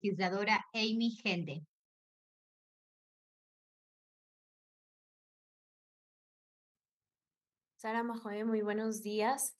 legisladora Amy Hende. Sara Majoe, muy buenos días.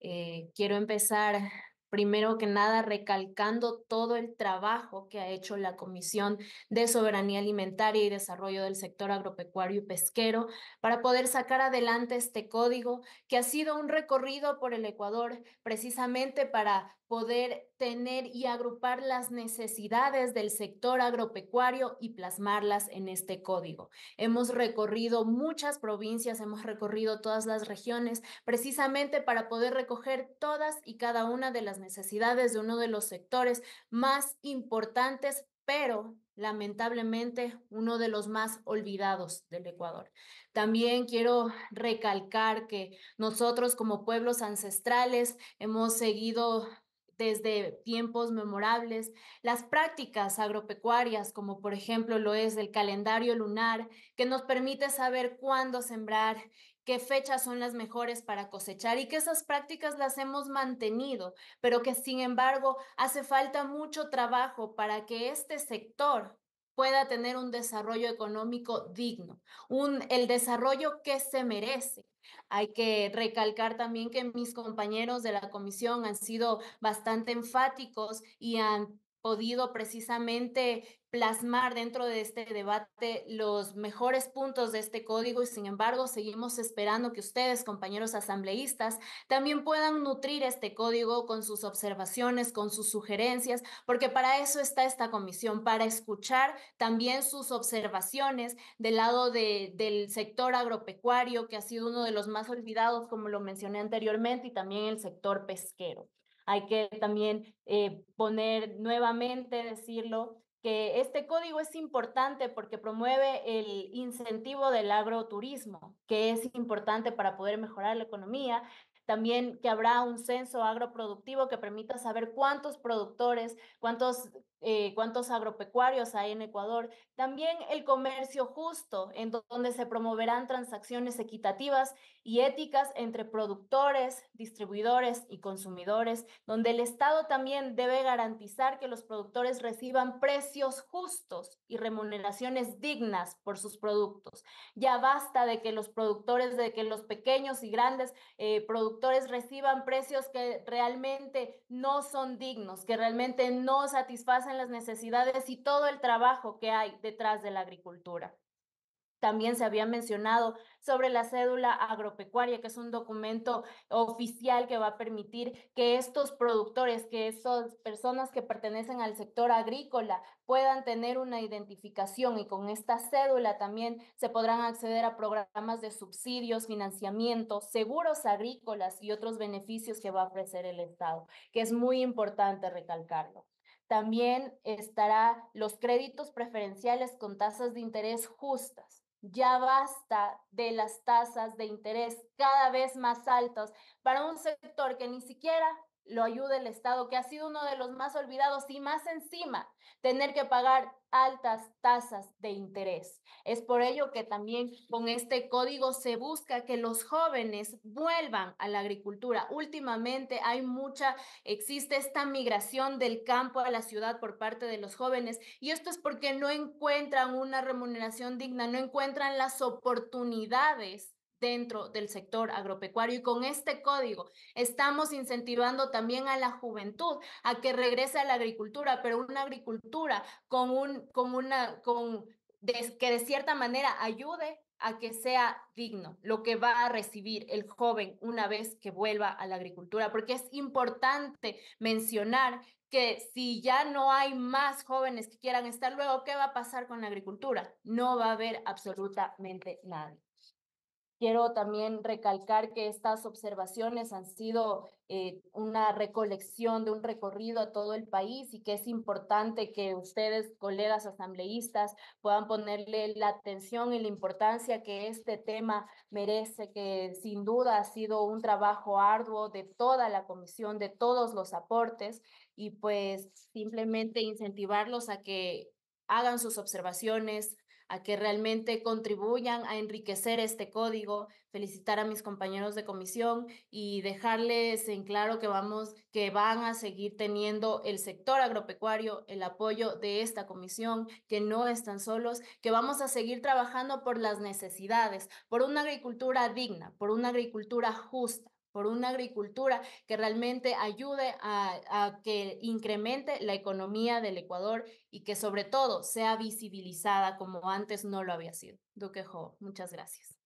Eh, quiero empezar primero que nada recalcando todo el trabajo que ha hecho la Comisión de Soberanía Alimentaria y Desarrollo del Sector Agropecuario y Pesquero para poder sacar adelante este código que ha sido un recorrido por el Ecuador precisamente para poder tener y agrupar las necesidades del sector agropecuario y plasmarlas en este código. Hemos recorrido muchas provincias, hemos recorrido todas las regiones, precisamente para poder recoger todas y cada una de las necesidades de uno de los sectores más importantes, pero lamentablemente uno de los más olvidados del Ecuador. También quiero recalcar que nosotros como pueblos ancestrales hemos seguido desde tiempos memorables, las prácticas agropecuarias, como por ejemplo lo es el calendario lunar, que nos permite saber cuándo sembrar, qué fechas son las mejores para cosechar y que esas prácticas las hemos mantenido, pero que sin embargo hace falta mucho trabajo para que este sector pueda tener un desarrollo económico digno, un, el desarrollo que se merece. Hay que recalcar también que mis compañeros de la comisión han sido bastante enfáticos y han podido precisamente plasmar dentro de este debate los mejores puntos de este código y sin embargo seguimos esperando que ustedes, compañeros asambleístas, también puedan nutrir este código con sus observaciones, con sus sugerencias, porque para eso está esta comisión, para escuchar también sus observaciones del lado del sector agropecuario, que ha sido uno de los más olvidados, como lo mencioné anteriormente, y también el sector pesquero. Hay que también eh, poner nuevamente, decirlo, que este código es importante porque promueve el incentivo del agroturismo, que es importante para poder mejorar la economía, también que habrá un censo agroproductivo que permita saber cuántos productores, cuántos, eh, cuántos agropecuarios hay en Ecuador. También el comercio justo, en donde se promoverán transacciones equitativas y éticas entre productores, distribuidores y consumidores, donde el Estado también debe garantizar que los productores reciban precios justos y remuneraciones dignas por sus productos. Ya basta de que los productores, de que los pequeños y grandes eh, productores, reciban precios que realmente no son dignos, que realmente no satisfacen las necesidades y todo el trabajo que hay detrás de la agricultura. También se había mencionado sobre la cédula agropecuaria, que es un documento oficial que va a permitir que estos productores, que son personas que pertenecen al sector agrícola puedan tener una identificación y con esta cédula también se podrán acceder a programas de subsidios, financiamiento, seguros agrícolas y otros beneficios que va a ofrecer el Estado, que es muy importante recalcarlo. También estará los créditos preferenciales con tasas de interés justas ya basta de las tasas de interés cada vez más altas para un sector que ni siquiera lo ayuda el Estado, que ha sido uno de los más olvidados y más encima tener que pagar altas tasas de interés. Es por ello que también con este código se busca que los jóvenes vuelvan a la agricultura. Últimamente hay mucha, existe esta migración del campo a la ciudad por parte de los jóvenes y esto es porque no encuentran una remuneración digna, no encuentran las oportunidades dentro del sector agropecuario. Y con este código estamos incentivando también a la juventud a que regrese a la agricultura, pero una agricultura con un, con una, con, que de cierta manera ayude a que sea digno lo que va a recibir el joven una vez que vuelva a la agricultura, porque es importante mencionar que si ya no hay más jóvenes que quieran estar luego, ¿qué va a pasar con la agricultura? No va a haber absolutamente nadie. Quiero también recalcar que estas observaciones han sido eh, una recolección de un recorrido a todo el país y que es importante que ustedes, colegas asambleístas, puedan ponerle la atención y la importancia que este tema merece, que sin duda ha sido un trabajo arduo de toda la comisión, de todos los aportes y pues simplemente incentivarlos a que hagan sus observaciones, a que realmente contribuyan a enriquecer este código, felicitar a mis compañeros de comisión y dejarles en claro que vamos, que van a seguir teniendo el sector agropecuario, el apoyo de esta comisión, que no están solos, que vamos a seguir trabajando por las necesidades, por una agricultura digna, por una agricultura justa por una agricultura que realmente ayude a, que incremente la economía del Ecuador y que sobre todo sea visibilizada como antes no lo había sido. Duque muchas gracias.